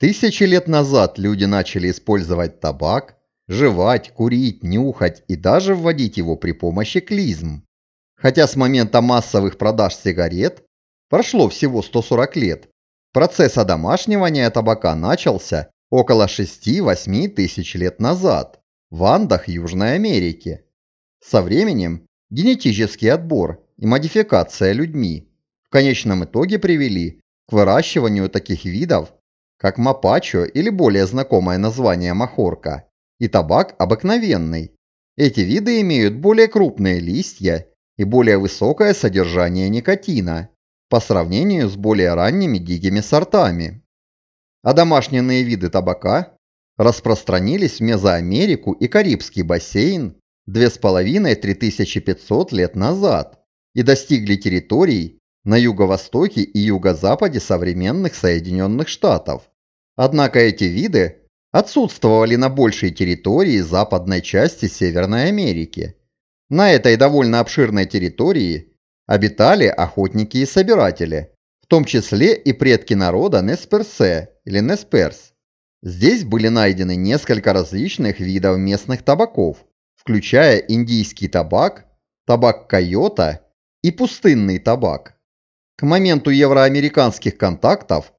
Тысячи лет назад люди начали использовать табак, жевать, курить, нюхать и даже вводить его при помощи клизм. Хотя с момента массовых продаж сигарет прошло всего 140 лет, процесс одомашнивания табака начался около 6-8 тысяч лет назад в Андах Южной Америки. Со временем генетический отбор и модификация людьми в конечном итоге привели к выращиванию таких видов, как мапачо или более знакомое название махорка, и табак обыкновенный. Эти виды имеют более крупные листья и более высокое содержание никотина по сравнению с более ранними дикими сортами. А домашненные виды табака распространились в Мезоамерику и Карибский бассейн 2500-3500 лет назад и достигли территорий на юго-востоке и юго-западе современных Соединенных Штатов, Однако эти виды отсутствовали на большей территории западной части Северной Америки. На этой довольно обширной территории обитали охотники и собиратели, в том числе и предки народа Несперсе или Несперс. Здесь были найдены несколько различных видов местных табаков, включая индийский табак, табак койота и пустынный табак. К моменту евроамериканских контактов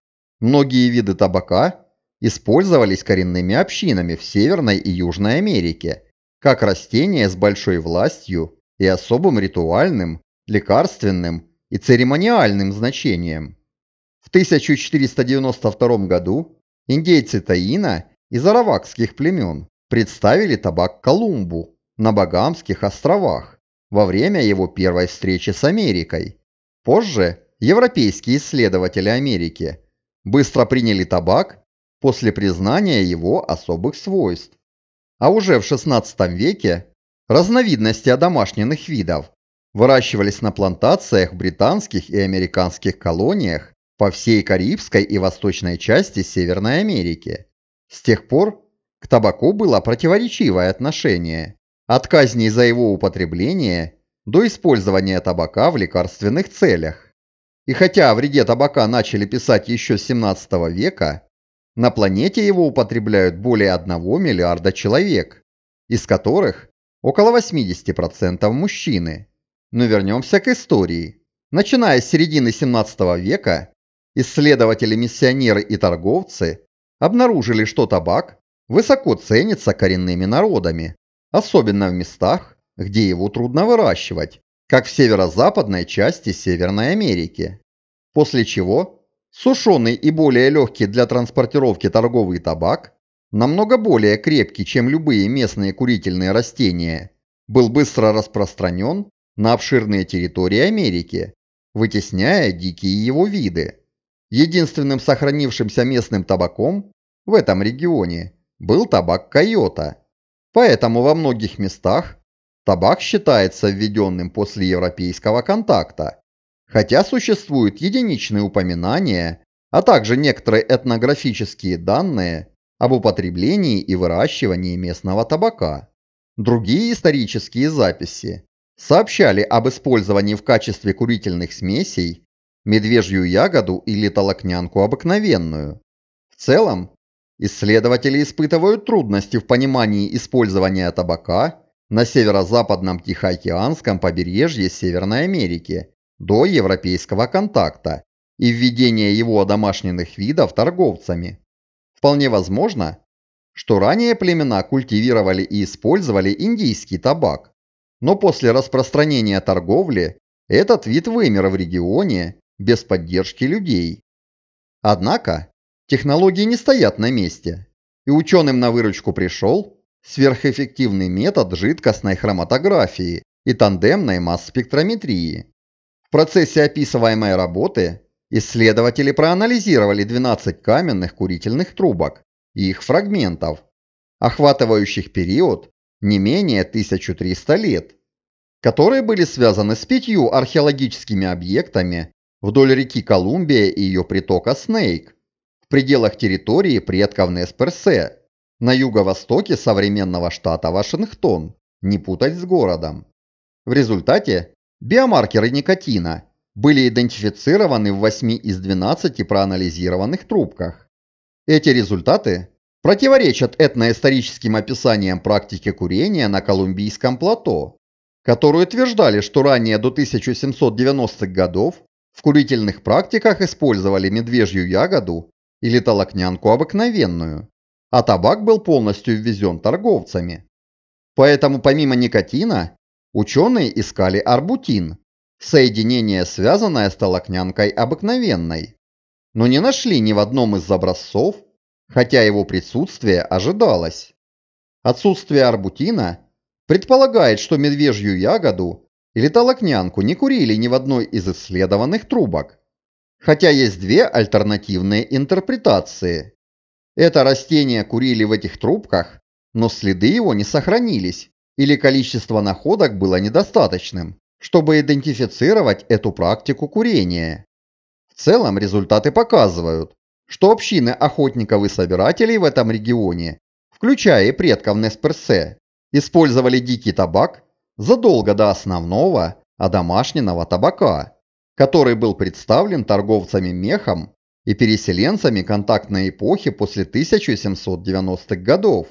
Многие виды табака использовались коренными общинами в Северной и Южной Америке как растение с большой властью и особым ритуальным, лекарственным и церемониальным значением. В 1492 году индейцы Таина из аравакских племен представили табак Колумбу на Багамских островах во время его первой встречи с Америкой. Позже европейские исследователи Америки быстро приняли табак после признания его особых свойств. А уже в XVI веке разновидности одомашненных видов выращивались на плантациях в британских и американских колониях по всей Карибской и восточной части Северной Америки. С тех пор к табаку было противоречивое отношение от казни за его употребление до использования табака в лекарственных целях. И хотя о вреде табака начали писать еще с 17 века, на планете его употребляют более 1 миллиарда человек, из которых около 80% мужчины. Но вернемся к истории. Начиная с середины 17 века, исследователи, миссионеры и торговцы обнаружили, что табак высоко ценится коренными народами, особенно в местах, где его трудно выращивать, как в северо-западной части Северной Америки. После чего сушеный и более легкий для транспортировки торговый табак, намного более крепкий, чем любые местные курительные растения, был быстро распространен на обширные территории Америки, вытесняя дикие его виды. Единственным сохранившимся местным табаком в этом регионе был табак койота, поэтому во многих местах Табак считается введенным после европейского контакта, хотя существуют единичные упоминания, а также некоторые этнографические данные об употреблении и выращивании местного табака. Другие исторические записи сообщали об использовании в качестве курительных смесей медвежью ягоду или толокнянку обыкновенную. В целом, исследователи испытывают трудности в понимании использования табака на северо-западном Тихоокеанском побережье Северной Америки до европейского контакта и введения его одомашненных видов торговцами. Вполне возможно, что ранее племена культивировали и использовали индийский табак, но после распространения торговли этот вид вымер в регионе без поддержки людей. Однако технологии не стоят на месте, и ученым на выручку пришел сверхэффективный метод жидкостной хроматографии и тандемной масс-спектрометрии. В процессе описываемой работы исследователи проанализировали 12 каменных курительных трубок и их фрагментов, охватывающих период не менее 1300 лет, которые были связаны с пятью археологическими объектами вдоль реки Колумбия и ее притока Снейк в пределах территории предков Несперсе на юго-востоке современного штата Вашингтон, не путать с городом. В результате биомаркеры никотина были идентифицированы в 8 из 12 проанализированных трубках. Эти результаты противоречат этноисторическим описаниям практики курения на Колумбийском плато, которые утверждали, что ранее до 1790-х годов в курительных практиках использовали медвежью ягоду или толокнянку обыкновенную, а табак был полностью ввезен торговцами. Поэтому помимо никотина, ученые искали арбутин, соединение, связанное с толокнянкой обыкновенной, но не нашли ни в одном из образцов, хотя его присутствие ожидалось. Отсутствие арбутина предполагает, что медвежью ягоду или толокнянку не курили ни в одной из исследованных трубок, хотя есть две альтернативные интерпретации – это растение курили в этих трубках, но следы его не сохранились, или количество находок было недостаточным, чтобы идентифицировать эту практику курения. В целом результаты показывают, что общины охотников и собирателей в этом регионе, включая и предков Несперсе, использовали дикий табак задолго до основного, а домашнего табака, который был представлен торговцами мехом и переселенцами контактной эпохи после 1790-х годов.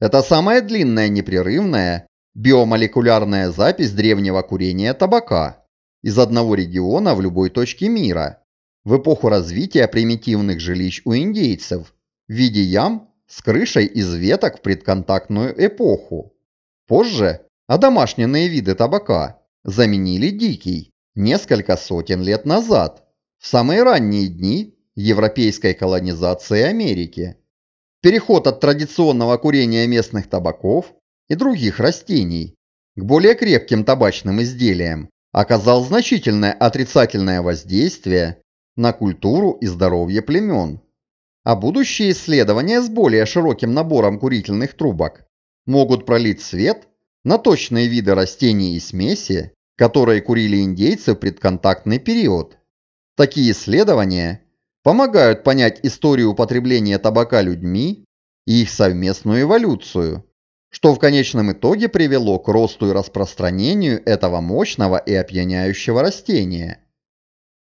Это самая длинная непрерывная биомолекулярная запись древнего курения табака из одного региона в любой точке мира в эпоху развития примитивных жилищ у индейцев в виде ям с крышей из веток в предконтактную эпоху. Позже одомашненные виды табака заменили дикий несколько сотен лет назад. В самые ранние дни европейской колонизации Америки, переход от традиционного курения местных табаков и других растений к более крепким табачным изделиям оказал значительное отрицательное воздействие на культуру и здоровье племен. А будущие исследования с более широким набором курительных трубок могут пролить свет на точные виды растений и смеси, которые курили индейцы в предконтактный период. Такие исследования помогают понять историю употребления табака людьми и их совместную эволюцию, что в конечном итоге привело к росту и распространению этого мощного и опьяняющего растения.